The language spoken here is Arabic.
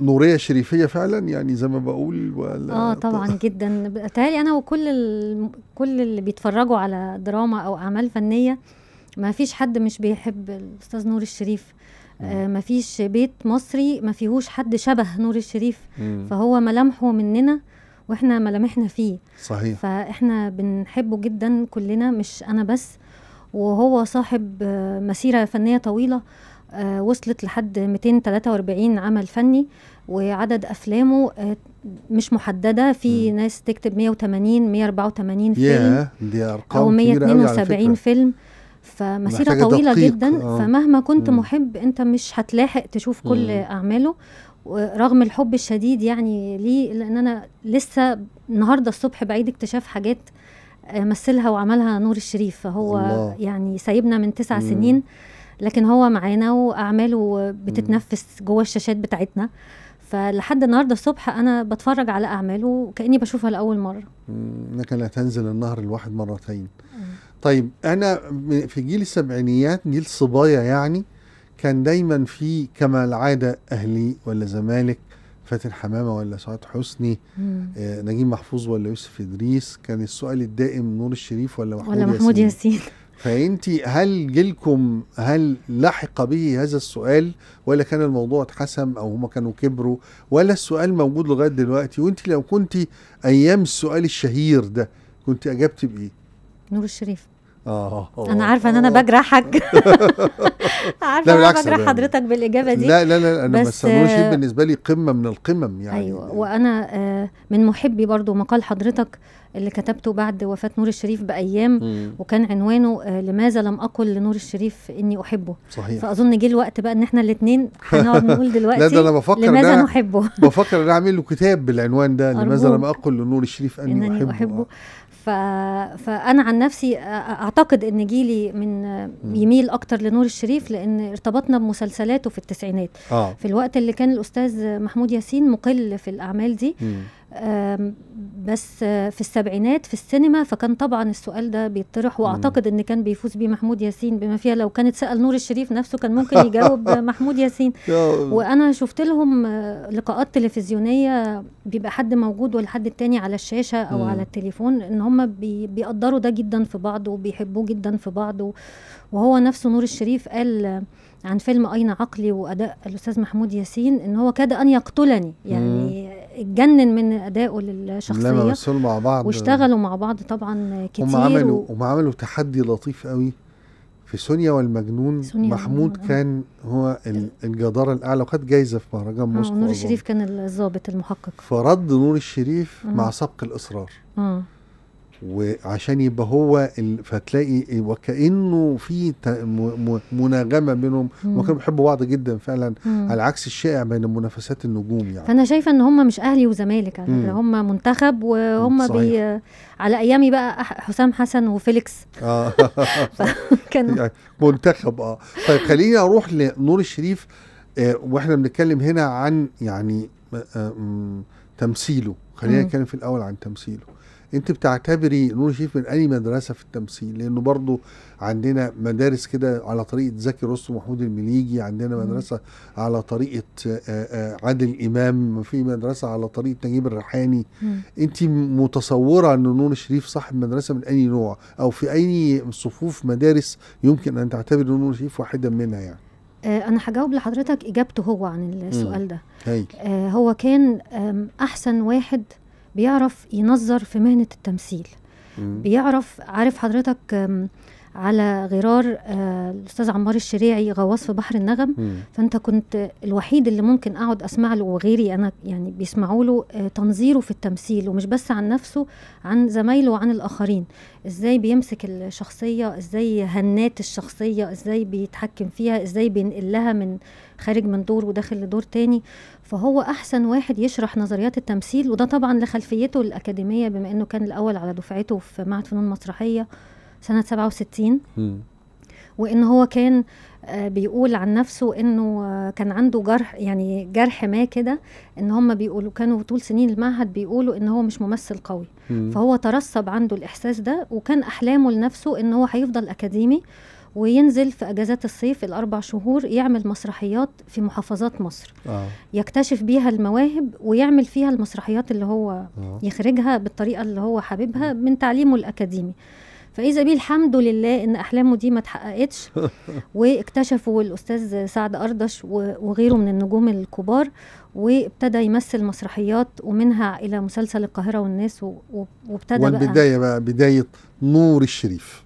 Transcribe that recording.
نوريه شريفيه فعلا يعني زي ما بقول ولا اه طبعا جدا بتهيألي انا وكل ال... كل اللي بيتفرجوا على دراما او اعمال فنيه ما فيش حد مش بيحب الاستاذ نور الشريف آه ما فيش بيت مصري ما فيهوش حد شبه نور الشريف مم. فهو ملامحه مننا واحنا ملامحنا فيه صحيح فاحنا بنحبه جدا كلنا مش انا بس وهو صاحب آه، مسيره فنيه طويله آه، وصلت لحد 243 عمل فني وعدد افلامه آه، مش محدده في م. ناس تكتب 180 184 فيلم دي ارقام او 172 فيلم فمسيره طويله دقيق. جدا آه. فمهما كنت م. محب انت مش هتلاحق تشوف كل م. اعماله رغم الحب الشديد يعني ليه لان انا لسه النهارده الصبح بعيد اكتشاف حاجات آه، مثلها وعملها نور الشريف فهو الله. يعني سايبنا من تسع سنين لكن هو معانا واعماله بتتنفس جوه الشاشات بتاعتنا فلحد النهارده الصبح انا بتفرج على اعماله كاني بشوفها لاول مره انك لا تنزل النهر الواحد مرتين طيب انا في جيل السبعينيات جيل صبايا يعني كان دايما في كما العاده اهلي ولا زمالك فاتن حمامه ولا سعاد حسني آه نجيب محفوظ ولا يوسف ادريس كان السؤال الدائم نور الشريف ولا محمود, ولا محمود ياسين, ياسين. فانت هل جيلكم هل لحق به هذا السؤال ولا كان الموضوع اتحسم او هما كانوا كبروا ولا السؤال موجود لغايه دلوقتي وانت لو كنت ايام السؤال الشهير ده كنت اجبت بايه؟ نور الشريف اه انا عارفه ان انا بجرحك عارفه ان انا بجرح حضرتك بالاجابه دي لا لا لا انا ما السمنوشي آه، بالنسبه لي قمه من القمم يعني ايوه وانا آه، من محبي برضو مقال حضرتك اللي كتبته بعد وفاه نور الشريف بايام وكان عنوانه آه، لماذا لم اقل لنور الشريف اني احبه صحيح فاظن جه الوقت بقى ان احنا الاثنين هنقعد نقول دلوقتي لا ده انا بفكر لماذا أنا نحبه بفكر ان اعمل له كتاب بالعنوان ده لماذا لم اقل لنور الشريف اني, أني احبه, أحبه. فانا عن نفسي اعتقد ان جيلي من يميل اكتر لنور الشريف لان ارتبطنا بمسلسلاته في التسعينات آه. في الوقت اللي كان الاستاذ محمود ياسين مقل في الاعمال دي م. بس في السبعينات في السينما فكان طبعا السؤال ده بيطرح واعتقد ان كان بيفوز بيه محمود ياسين بما فيها لو كانت سال نور الشريف نفسه كان ممكن يجاوب محمود ياسين وانا شفت لهم لقاءات تلفزيونيه بيبقى حد موجود والحد التاني على الشاشه او على التليفون ان هم بيقدروا ده جدا في بعض وبيحبوه جدا في بعض وهو نفسه نور الشريف قال عن فيلم أين عقلي وأداء الأستاذ محمود ياسين إن هو كاد أن يقتلني يعني اتجنن من ادائه للشخصيه لما مع بعض واشتغلوا مع بعض طبعا كتير هم عملوا و... هم عملوا تحدي لطيف قوي في سونيا والمجنون سونيا محمود كان هو الجداره الاعلى وخد جايزه في مهرجان آه، موسكو نور الشريف كان الضابط المحقق فرد نور الشريف مم. مع سبق الاصرار مم. وعشان يبقى هو فتلاقي وكانه في مناغمه بينهم وكانوا بيحبوا بعض جدا فعلا مم. على عكس الشائع بين منافسات النجوم يعني فانا شايفه ان هم مش اهلي وزمالك على فكره هم منتخب وهم بي على ايامي بقى حسام حسن وفيليكس اه كان يعني منتخب اه طيب خليني اروح لنور الشريف آه واحنا بنتكلم هنا عن يعني آه, آه، تمثيله خلينا نتكلم في الاول عن تمثيله انت بتعتبري نور شريف من اي مدرسه في التمثيل لانه برضو عندنا مدارس كده على طريقه زكي رستم محمود المليجي عندنا مدرسه على طريقه آه، آه، عادل امام في مدرسه على طريقه نجيب الريحاني انت متصوره ان نور شريف صاحب مدرسه من اي نوع او في اي صفوف مدارس يمكن ان تعتبر نور شريف واحدا منها يعني آه، انا هجاوب لحضرتك اجابته هو عن السؤال ده هو كان احسن واحد بيعرف ينظر في مهنه التمثيل بيعرف عارف حضرتك على غرار آه، الاستاذ عمار الشريعي غواص في بحر النغم فانت كنت الوحيد اللي ممكن اقعد اسمع له وغيري انا يعني بيسمعوا له آه، تنظيره في التمثيل ومش بس عن نفسه عن زمايله وعن الاخرين ازاي بيمسك الشخصيه ازاي هنات الشخصيه ازاي بيتحكم فيها ازاي بينقلها من خارج من دور وداخل لدور تاني فهو احسن واحد يشرح نظريات التمثيل وده طبعا لخلفيته الاكاديميه بما انه كان الاول على دفعته في معهد فنون مسرحيه سنة 67 وإن هو كان آه، بيقول عن نفسه انه آه، كان عنده جرح يعني جرح ما كده ان هم بيقولوا كانوا طول سنين المعهد بيقولوا ان هو مش ممثل قوي مم. فهو ترسب عنده الاحساس ده وكان احلامه لنفسه ان هو هيفضل اكاديمي وينزل في اجازات الصيف الاربع شهور يعمل مسرحيات في محافظات مصر آه. يكتشف بيها المواهب ويعمل فيها المسرحيات اللي هو آه. يخرجها بالطريقه اللي هو حاببها من تعليمه الاكاديمي فاذا بيه الحمد لله ان احلامه دي ما اتحققتش واكتشفوا الاستاذ سعد اردش وغيره من النجوم الكبار وابتدى يمثل مسرحيات ومنها الى مسلسل القاهره والناس وابتدى بقى والبدايه بقى بدايه نور الشريف